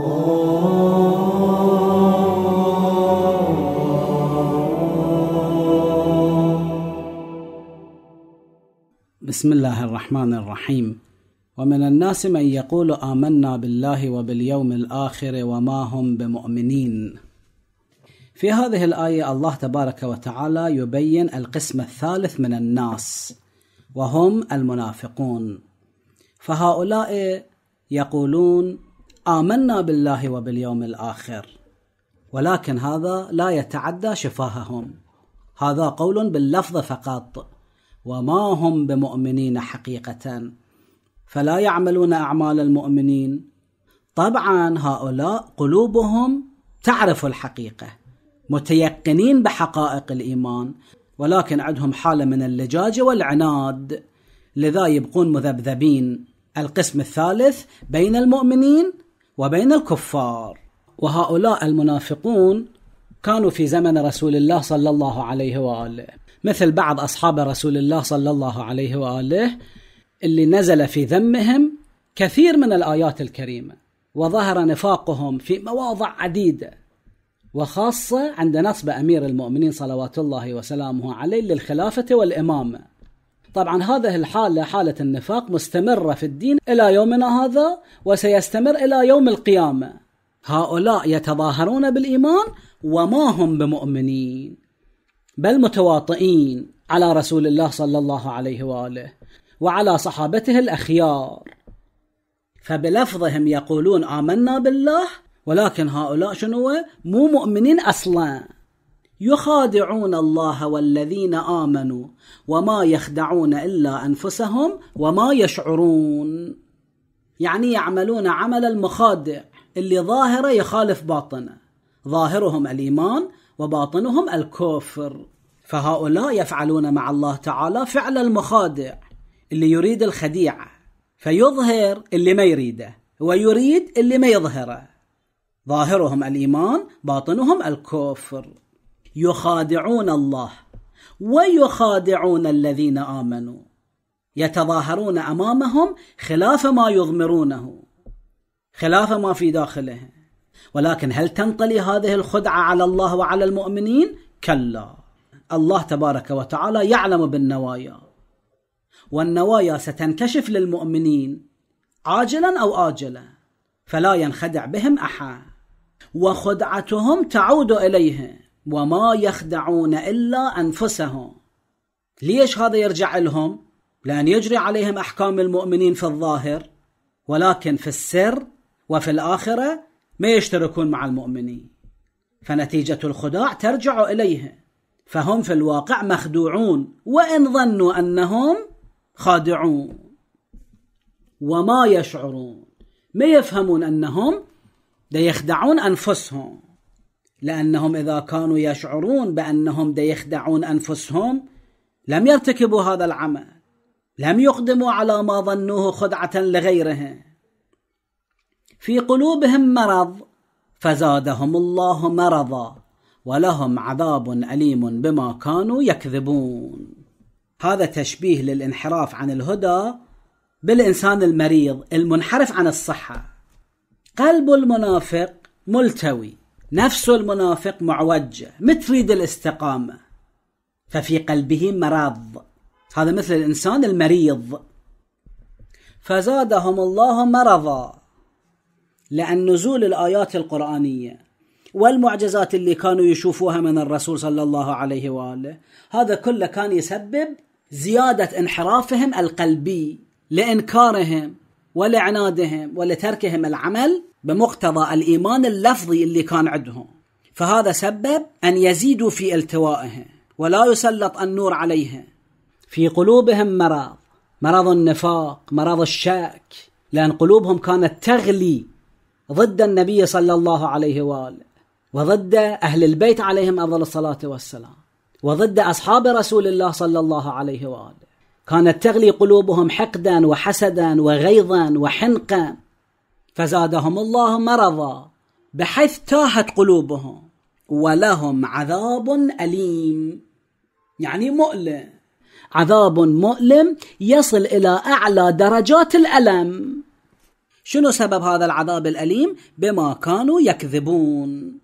بسم الله الرحمن الرحيم ومن الناس من يقول آمنا بالله وباليوم الآخر وما هم بمؤمنين في هذه الآية الله تبارك وتعالى يبين القسم الثالث من الناس وهم المنافقون فهؤلاء يقولون آمنا بالله وباليوم الآخر ولكن هذا لا يتعدى شفاههم هذا قول باللفظ فقط وما هم بمؤمنين حقيقة فلا يعملون أعمال المؤمنين طبعا هؤلاء قلوبهم تعرف الحقيقة متيقنين بحقائق الإيمان ولكن عندهم حالة من اللجاج والعناد لذا يبقون مذبذبين القسم الثالث بين المؤمنين وبين الكفار وهؤلاء المنافقون كانوا في زمن رسول الله صلى الله عليه واله مثل بعض اصحاب رسول الله صلى الله عليه واله اللي نزل في ذمهم كثير من الايات الكريمه وظهر نفاقهم في مواضع عديده وخاصه عند نصب امير المؤمنين صلوات الله وسلامه عليه للخلافه والامامه طبعا هذه الحالة حالة النفاق مستمرة في الدين إلى يومنا هذا وسيستمر إلى يوم القيامة هؤلاء يتظاهرون بالإيمان وما هم بمؤمنين بل متواطئين على رسول الله صلى الله عليه وآله وعلى صحابته الأخيار فبلفظهم يقولون آمنا بالله ولكن هؤلاء شنو مو مؤمنين أصلاً يخادعون الله والذين امنوا وما يخدعون الا انفسهم وما يشعرون يعني يعملون عمل المخادع اللي ظاهره يخالف باطنه ظاهرهم الايمان وباطنهم الكفر فهؤلاء يفعلون مع الله تعالى فعل المخادع اللي يريد الخديعه فيظهر اللي ما يريده ويريد اللي ما يظهره ظاهرهم الايمان باطنهم الكفر يخادعون الله ويخادعون الذين امنوا يتظاهرون امامهم خلاف ما يضمرونه خلاف ما في داخله ولكن هل تنطلي هذه الخدعه على الله وعلى المؤمنين كلا الله تبارك وتعالى يعلم بالنوايا والنوايا ستنكشف للمؤمنين عاجلا او اجلا فلا ينخدع بهم احد وخدعتهم تعود اليه وما يخدعون إلا أنفسهم ليش هذا يرجع لهم؟ لأن يجري عليهم أحكام المؤمنين في الظاهر ولكن في السر وفي الآخرة ما يشتركون مع المؤمنين فنتيجة الخداع ترجع إليهم فهم في الواقع مخدوعون وإن ظنوا أنهم خادعون وما يشعرون ما يفهمون أنهم يخدعون أنفسهم لأنهم إذا كانوا يشعرون بأنهم يخدعون أنفسهم لم يرتكبوا هذا العمل لم يقدموا على ما ظنوه خدعة لغيرهم في قلوبهم مرض فزادهم الله مرضا ولهم عذاب أليم بما كانوا يكذبون هذا تشبيه للانحراف عن الهدى بالإنسان المريض المنحرف عن الصحة قلب المنافق ملتوي نفس المنافق معوجة ما تريد الاستقامة ففي قلبه مرض هذا مثل الإنسان المريض فزادهم الله مرضا لأن نزول الآيات القرآنية والمعجزات اللي كانوا يشوفوها من الرسول صلى الله عليه وآله هذا كله كان يسبب زيادة انحرافهم القلبي لإنكارهم ولعنادهم ولتركهم العمل بمقتضى الايمان اللفظي اللي كان عندهم فهذا سبب ان يزيدوا في التوائه ولا يسلط النور عليها في قلوبهم مرض مرض النفاق مرض الشك لان قلوبهم كانت تغلي ضد النبي صلى الله عليه واله وضد اهل البيت عليهم افضل الصلاه والسلام وضد اصحاب رسول الله صلى الله عليه واله كانت تغلي قلوبهم حقدا وحسدا وغيظا وحنقا فزادهم الله مرضا بحيث تاهت قلوبهم ولهم عذاب أليم يعني مؤلم عذاب مؤلم يصل إلى أعلى درجات الألم شنو سبب هذا العذاب الأليم؟ بما كانوا يكذبون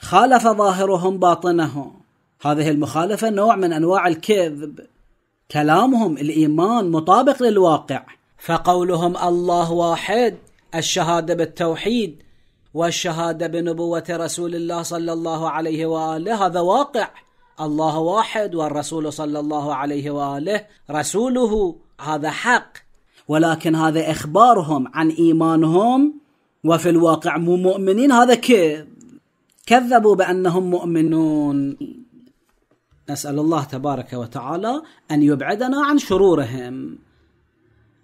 خالف ظاهرهم باطنهم هذه المخالفة نوع من أنواع الكذب كلامهم الإيمان مطابق للواقع فقولهم الله واحد الشهاده بالتوحيد والشهاده بنبوه رسول الله صلى الله عليه واله هذا واقع الله واحد والرسول صلى الله عليه واله رسوله هذا حق ولكن هذا اخبارهم عن ايمانهم وفي الواقع مو مؤمنين هذا كيف كذبوا بانهم مؤمنون نسال الله تبارك وتعالى ان يبعدنا عن شرورهم